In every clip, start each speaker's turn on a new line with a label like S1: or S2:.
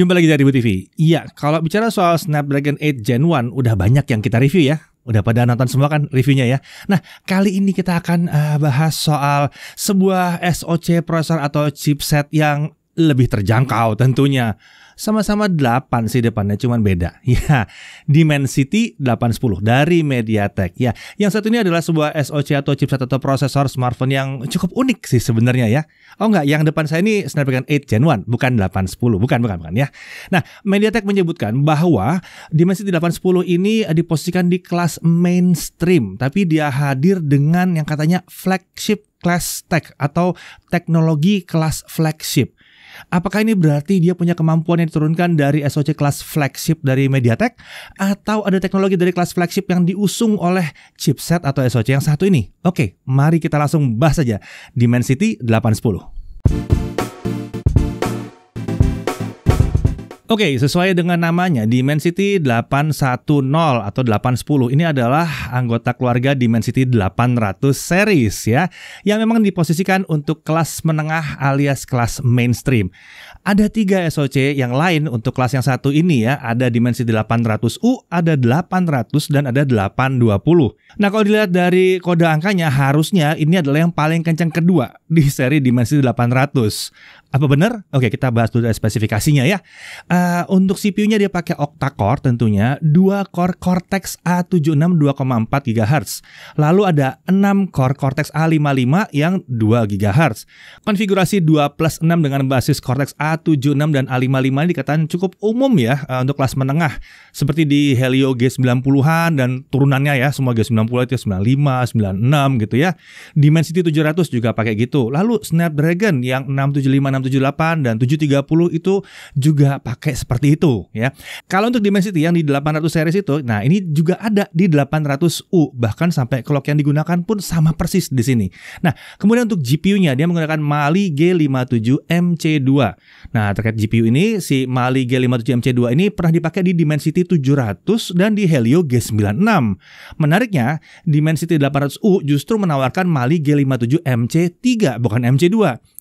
S1: Jumpa lagi dari Bu TV. Iya, kalau bicara soal Snapdragon 8 Gen 1, udah banyak yang kita review ya. Udah pada nonton semua kan reviewnya ya. Nah, kali ini kita akan uh, bahas soal sebuah SoC processor atau chipset yang lebih terjangkau tentunya sama-sama 8 sih depannya cuman beda. Ya, Dimensity 810 dari MediaTek. Ya, yang satu ini adalah sebuah SoC atau chipset atau prosesor smartphone yang cukup unik sih sebenarnya ya. Oh enggak, yang depan saya ini Snapdragon 8 Gen 1, bukan 810, bukan bukan bukan ya. Nah, MediaTek menyebutkan bahwa Dimensity 810 ini diposisikan di kelas mainstream, tapi dia hadir dengan yang katanya flagship class tech atau teknologi kelas flagship. Apakah ini berarti dia punya kemampuan yang diturunkan dari SOC kelas flagship dari MediaTek atau ada teknologi dari kelas flagship yang diusung oleh chipset atau SOC yang satu ini? Oke, mari kita langsung bahas saja Dimensity 810. Oke, okay, sesuai dengan namanya, Dimensity 810 atau 810 ini adalah anggota keluarga Dimensity 800 series ya, yang memang diposisikan untuk kelas menengah alias kelas mainstream. Ada tiga SOC yang lain untuk kelas yang satu ini ya, ada Dimensity 800U, ada 800 dan ada 820. Nah kalau dilihat dari kode angkanya, harusnya ini adalah yang paling kencang kedua di seri Dimensity 800. Apa benar? Oke, kita bahas dulu spesifikasinya ya. Uh, untuk CPU-nya dia pakai octa-core tentunya, 2 core Cortex A76 2,4 GHz. Lalu ada 6 core Cortex A55 yang 2 GHz. Konfigurasi 2 plus 6 dengan basis Cortex A76 dan A55 ini dikatakan cukup umum ya uh, untuk kelas menengah. Seperti di Helio G90-an dan turunannya ya, semua G90 itu 95, 96 gitu ya. Dimensity 700 juga pakai gitu. Lalu Snapdragon yang 675 678 dan 730 itu juga pakai seperti itu ya. Kalau untuk dimensity yang di 800 series itu, nah ini juga ada di 800U bahkan sampai clock yang digunakan pun sama persis di sini. Nah, kemudian untuk GPU-nya dia menggunakan Mali G57 MC2. Nah, terkait GPU ini si Mali G57 MC2 ini pernah dipakai di Dimensity 700 dan di Helio G96. Menariknya, Dimensity 800U justru menawarkan Mali G57 MC3 bukan MC2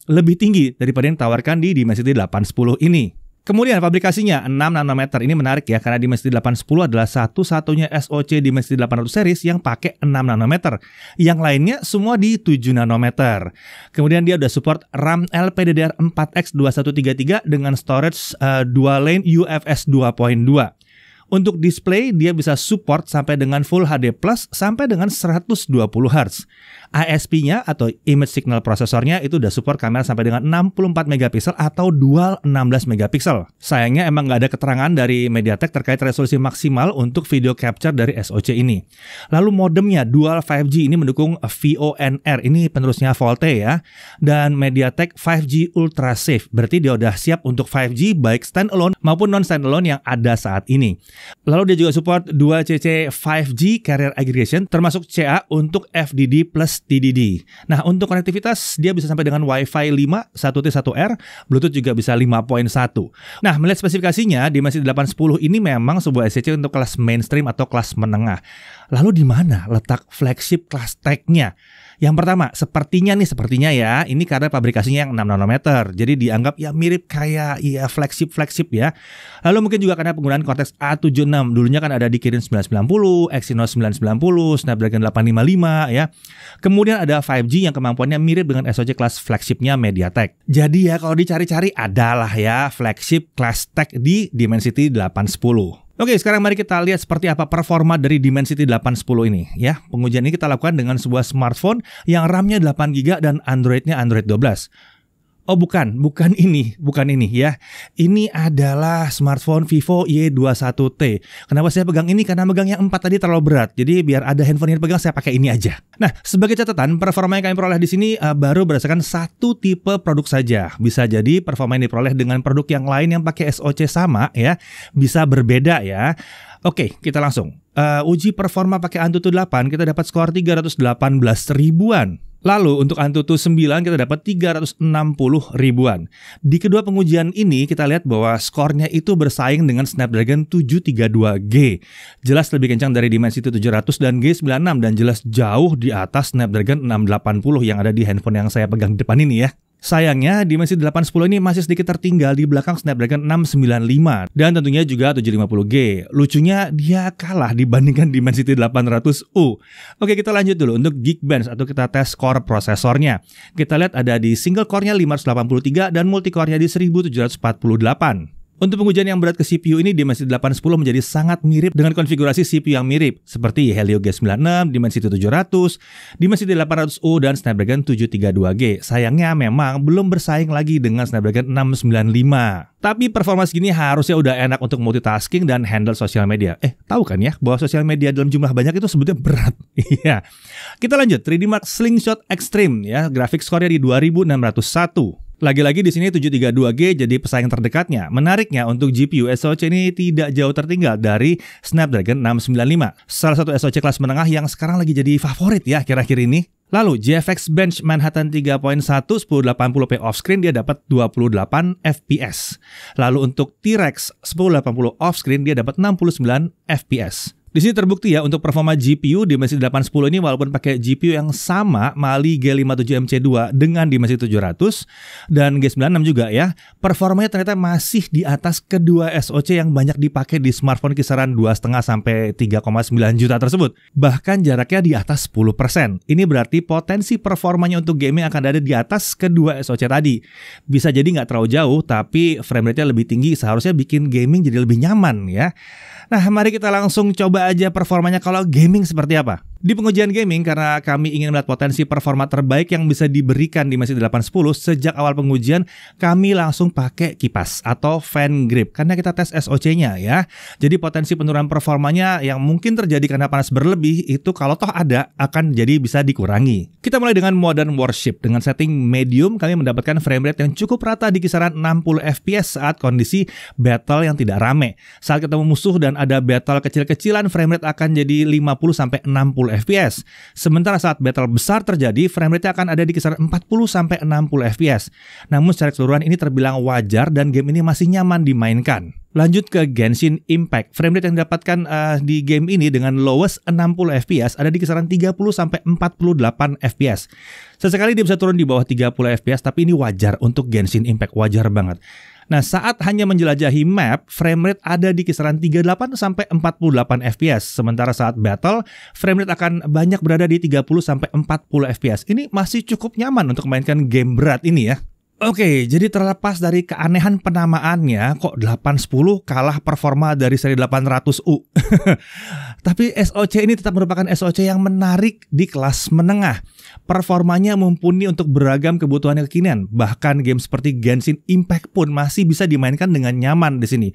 S1: lebih tinggi daripada yang ditawarkan di Dimensity 810 ini. Kemudian fabrikasinya 6 nanometer. Ini menarik ya karena Dimensity 810 adalah satu-satunya SoC Dimensity 800 series yang pakai 6 nanometer. Yang lainnya semua di 7 nanometer. Kemudian dia udah support RAM LPDDR4X2133 dengan storage uh, eh, dual lane UFS 2.2. Untuk display dia bisa support sampai dengan Full HD Plus sampai dengan 120 Hz. ISP-nya atau image signal prosesornya itu udah support kamera sampai dengan 64 mp atau dual 16 megapiksel. Sayangnya emang nggak ada keterangan dari MediaTek terkait resolusi maksimal untuk video capture dari SoC ini. Lalu modemnya dual 5G ini mendukung VONR, ini penerusnya Volte ya, dan MediaTek 5G Ultra Safe. Berarti dia udah siap untuk 5G baik standalone maupun non standalone yang ada saat ini. Lalu dia juga support 2CC 5G carrier aggregation termasuk CA untuk FDD plus TDD. Nah, untuk konektivitas dia bisa sampai dengan Wi-Fi 5 1T1R, Bluetooth juga bisa 5.1. Nah, melihat spesifikasinya di Dimensity 810 ini memang sebuah SCC untuk kelas mainstream atau kelas menengah. Lalu di mana letak flagship kelas tag-nya? Yang pertama, sepertinya nih, sepertinya ya, ini karena pabrikasinya yang 6 nanometer. Jadi dianggap ya mirip kayak ya flagship-flagship ya. Lalu mungkin juga karena penggunaan Cortex A76. Dulunya kan ada di Kirin 990, Exynos 990, Snapdragon 855 ya. Kemudian ada 5G yang kemampuannya mirip dengan SoC kelas flagshipnya MediaTek. Jadi ya kalau dicari-cari adalah ya flagship kelas tech di Dimensity 810. Oke, sekarang mari kita lihat seperti apa performa dari Dimensity 810 ini ya. Pengujian ini kita lakukan dengan sebuah smartphone yang RAM-nya 8GB dan Android-nya Android 12. Oh bukan, bukan ini, bukan ini ya. Ini adalah smartphone Vivo Y21T. Kenapa saya pegang ini? Karena megang yang 4 tadi terlalu berat. Jadi biar ada handphone yang pegang saya pakai ini aja. Nah, sebagai catatan, performa yang kami peroleh di sini uh, baru berdasarkan satu tipe produk saja. Bisa jadi performa yang diperoleh dengan produk yang lain yang pakai SoC sama ya, bisa berbeda ya. Oke, kita langsung. Uh, uji performa pakai Antutu 8, kita dapat skor 318 ribuan. Lalu untuk Antutu 9 kita dapat 360 ribuan. Di kedua pengujian ini kita lihat bahwa skornya itu bersaing dengan Snapdragon 732G. Jelas lebih kencang dari Dimensity 700 dan G96 dan jelas jauh di atas Snapdragon 680 yang ada di handphone yang saya pegang di depan ini ya. Sayangnya dimensi 810 ini masih sedikit tertinggal di belakang Snapdragon 695 dan tentunya juga 750G. Lucunya dia kalah dibandingkan Dimensity 800U. Oke kita lanjut dulu untuk Geekbench atau kita tes core prosesornya. Kita lihat ada di single core-nya 583 dan multi core-nya di 1748. Untuk pengujian yang berat ke CPU ini, Dimensity 810 menjadi sangat mirip dengan konfigurasi CPU yang mirip, seperti Helio G96, Dimensity 700, Dimensity 800U, dan Snapdragon 732G. Sayangnya memang belum bersaing lagi dengan Snapdragon 695. Tapi performa segini harusnya udah enak untuk multitasking dan handle sosial media. Eh, tahu kan ya bahwa sosial media dalam jumlah banyak itu sebetulnya berat. Iya. Kita lanjut, 3D Mark Slingshot Extreme ya, grafik skornya di 2601. Lagi-lagi di sini 732G jadi pesaing terdekatnya. Menariknya untuk GPU SoC ini tidak jauh tertinggal dari Snapdragon 695, salah satu SoC kelas menengah yang sekarang lagi jadi favorit ya kira-kira ini. Lalu GFX Bench Manhattan 3.1 1080p off-screen dia dapat 28 fps. Lalu untuk T-Rex 1080 off-screen dia dapat 69 fps. Di sini terbukti ya untuk performa GPU di mesin 810 ini walaupun pakai GPU yang sama Mali G57MC2 dengan di mesin 700 dan G96 juga ya, performanya ternyata masih di atas kedua SoC yang banyak dipakai di smartphone kisaran 2,5 sampai 3,9 juta tersebut. Bahkan jaraknya di atas 10%. Ini berarti potensi performanya untuk gaming akan ada di atas kedua SoC tadi. Bisa jadi nggak terlalu jauh, tapi frame rate-nya lebih tinggi seharusnya bikin gaming jadi lebih nyaman ya. Nah, mari kita langsung coba coba aja performanya kalau gaming seperti apa? Di pengujian gaming, karena kami ingin melihat potensi performa terbaik yang bisa diberikan di mesin 810, sejak awal pengujian kami langsung pakai kipas atau fan grip, karena kita tes SOC-nya ya. Jadi potensi penurunan performanya yang mungkin terjadi karena panas berlebih itu kalau toh ada akan jadi bisa dikurangi. Kita mulai dengan Modern Warship. Dengan setting medium, kami mendapatkan frame rate yang cukup rata di kisaran 60 fps saat kondisi battle yang tidak rame. Saat ketemu musuh dan ada battle kecil-kecilan, frame rate akan jadi 50 60 60 fps. Sementara saat battle besar terjadi, frame rate akan ada di kisaran 40 sampai 60 fps. Namun secara keseluruhan ini terbilang wajar dan game ini masih nyaman dimainkan. Lanjut ke Genshin Impact. Frame rate yang didapatkan uh, di game ini dengan lowest 60 fps ada di kisaran 30 sampai 48 fps. Sesekali dia bisa turun di bawah 30 fps tapi ini wajar untuk Genshin Impact, wajar banget. Nah, saat hanya menjelajahi map, frame rate ada di kisaran 38 sampai 48 FPS, sementara saat battle, frame rate akan banyak berada di 30 sampai 40 FPS. Ini masih cukup nyaman untuk memainkan game berat ini ya. Oke, jadi terlepas dari keanehan penamaannya, kok 810 kalah performa dari seri 800U. Tapi SOC ini tetap merupakan SOC yang menarik di kelas menengah. Performanya mumpuni untuk beragam kebutuhan kekinian. Bahkan game seperti Genshin Impact pun masih bisa dimainkan dengan nyaman di sini.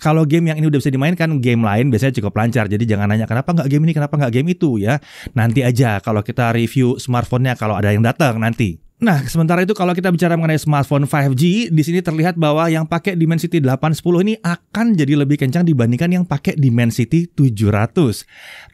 S1: Kalau game yang ini udah bisa dimainkan, game lain biasanya cukup lancar. Jadi jangan nanya kenapa nggak game ini, kenapa nggak game itu ya. Nanti aja kalau kita review smartphone-nya kalau ada yang datang nanti. Nah, sementara itu kalau kita bicara mengenai smartphone 5G, di sini terlihat bahwa yang pakai Dimensity 810 ini akan jadi lebih kencang dibandingkan yang pakai Dimensity 700.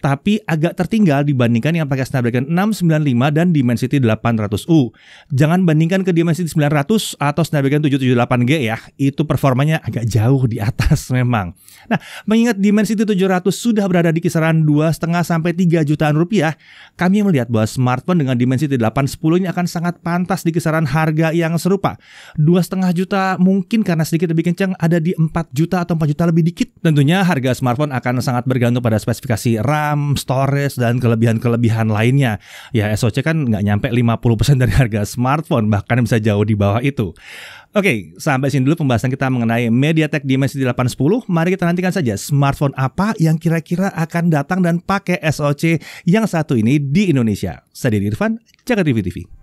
S1: Tapi agak tertinggal dibandingkan yang pakai Snapdragon 695 dan Dimensity 800U. Jangan bandingkan ke Dimensity 900 atau Snapdragon 778G ya, itu performanya agak jauh di atas memang. Nah, mengingat Dimensity 700 sudah berada di kisaran 2,5 sampai 3 jutaan rupiah, kami melihat bahwa smartphone dengan Dimensity 810 ini akan sangat lantas di kisaran harga yang serupa. Dua setengah juta mungkin karena sedikit lebih kencang ada di 4 juta atau 4 juta lebih dikit. Tentunya harga smartphone akan sangat bergantung pada spesifikasi RAM, storage, dan kelebihan-kelebihan lainnya. Ya SoC kan nggak nyampe 50% dari harga smartphone, bahkan bisa jauh di bawah itu. Oke, sampai sini dulu pembahasan kita mengenai MediaTek Dimensity 810. Mari kita nantikan saja smartphone apa yang kira-kira akan datang dan pakai SoC yang satu ini di Indonesia. Saya Didi Irfan, Jakarta TV.